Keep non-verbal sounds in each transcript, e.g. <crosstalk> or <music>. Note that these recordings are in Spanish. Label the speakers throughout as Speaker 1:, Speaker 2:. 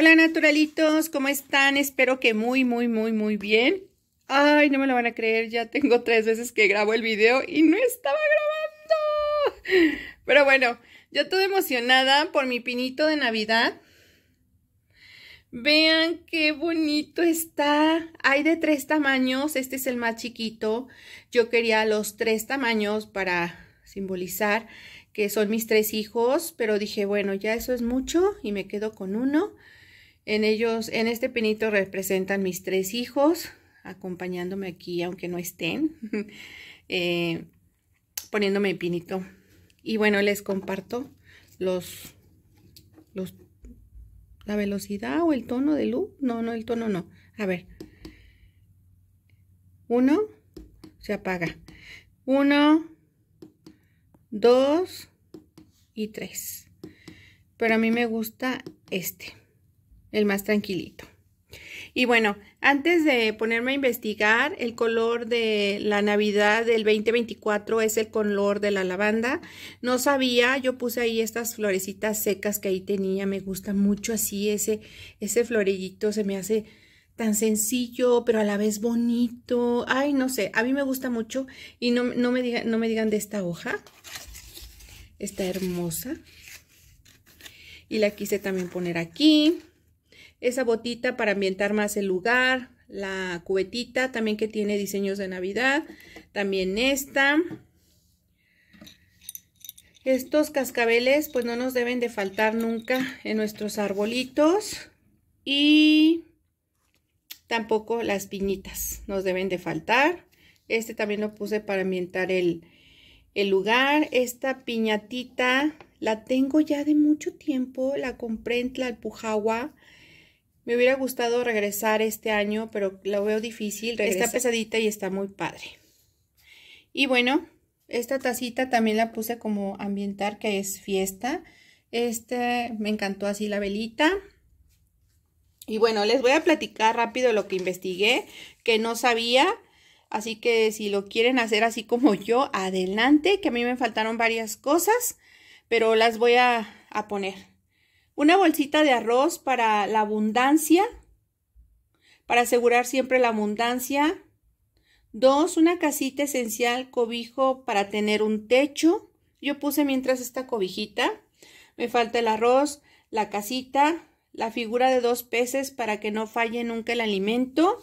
Speaker 1: Hola naturalitos, ¿cómo están? Espero que muy, muy, muy, muy bien. Ay, no me lo van a creer, ya tengo tres veces que grabo el video y no estaba grabando. Pero bueno, yo todo emocionada por mi pinito de Navidad. Vean qué bonito está. Hay de tres tamaños, este es el más chiquito. Yo quería los tres tamaños para simbolizar que son mis tres hijos, pero dije, bueno, ya eso es mucho y me quedo con uno. En ellos, en este pinito representan mis tres hijos, acompañándome aquí, aunque no estén, <laughs> eh, poniéndome pinito. Y bueno, les comparto los, los, la velocidad o el tono de luz. No, no, el tono no. A ver. Uno, se apaga. Uno, dos y tres. Pero a mí me gusta este el más tranquilito. Y bueno, antes de ponerme a investigar, el color de la Navidad del 2024 es el color de la lavanda. No sabía, yo puse ahí estas florecitas secas que ahí tenía, me gusta mucho así ese, ese florellito, se me hace tan sencillo, pero a la vez bonito. Ay, no sé, a mí me gusta mucho y no, me, no me digan de esta hoja. Está hermosa. Y la quise también poner aquí esa botita para ambientar más el lugar, la cubetita también que tiene diseños de Navidad, también esta. Estos cascabeles pues no nos deben de faltar nunca en nuestros arbolitos y tampoco las piñitas nos deben de faltar. Este también lo puse para ambientar el, lugar. Esta piñatita la tengo ya de mucho tiempo, la compré en Tlalpujahua me hubiera gustado regresar este año, pero lo veo difícil. Está pesadita y está muy padre. Y bueno, esta tacita también la puse como ambientar, que es fiesta. Este, me encantó así la velita. Y bueno, les voy a platicar rápido lo que investigué, que no sabía. Así que si lo quieren hacer así como <laughs> yo, adelante, que a mí me faltaron varias cosas, pero las voy a poner. Una bolsita de arroz para la abundancia, para asegurar siempre la abundancia. Dos, una casita esencial, cobijo para tener un techo. Yo puse mientras esta cobijita. Me falta el arroz, la casita, la figura de dos peces para que no falle nunca el alimento.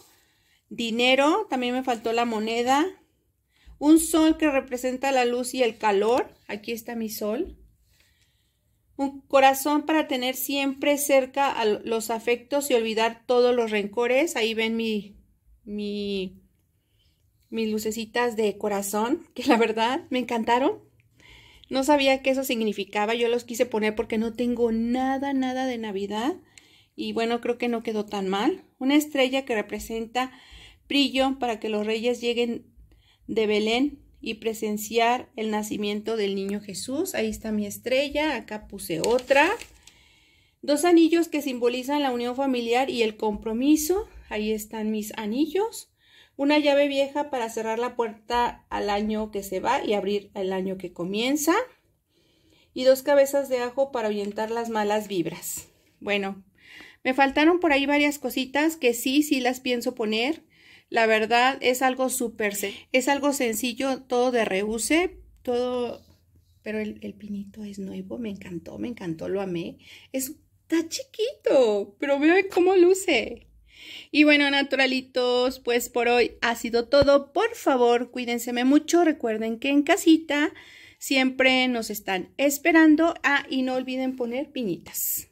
Speaker 1: Dinero, también me faltó la moneda. Un sol que representa la luz y el calor. Aquí está mi sol un corazón para tener siempre cerca a los afectos y olvidar todos los rencores. Ahí ven mi, mi, mis lucecitas de corazón, <laughs> que la verdad me encantaron. No sabía qué eso significaba, yo los quise poner porque no tengo nada, nada de Navidad. Y bueno, creo que no quedó tan mal. Una estrella que representa brillo para que los reyes lleguen de Belén y presenciar el nacimiento del niño Jesús. Ahí está mi estrella, acá puse otra. Dos anillos que simbolizan la unión familiar y el compromiso. Ahí están mis anillos. Una llave vieja para cerrar la puerta al año que se va y abrir el año que comienza. Y dos cabezas de ajo para ahuyentar las malas vibras. Bueno, me faltaron por ahí varias cositas que sí, sí las pienso poner la verdad es algo súper, es algo sencillo, todo de reuse, todo, pero el, pinito es nuevo, me encantó, me encantó, lo amé. Es, está chiquito, pero veo cómo luce. Y bueno, naturalitos, pues por hoy ha sido todo. Por favor, cuídense mucho. Recuerden que en casita siempre nos están esperando. Ah, y no olviden poner pinitas.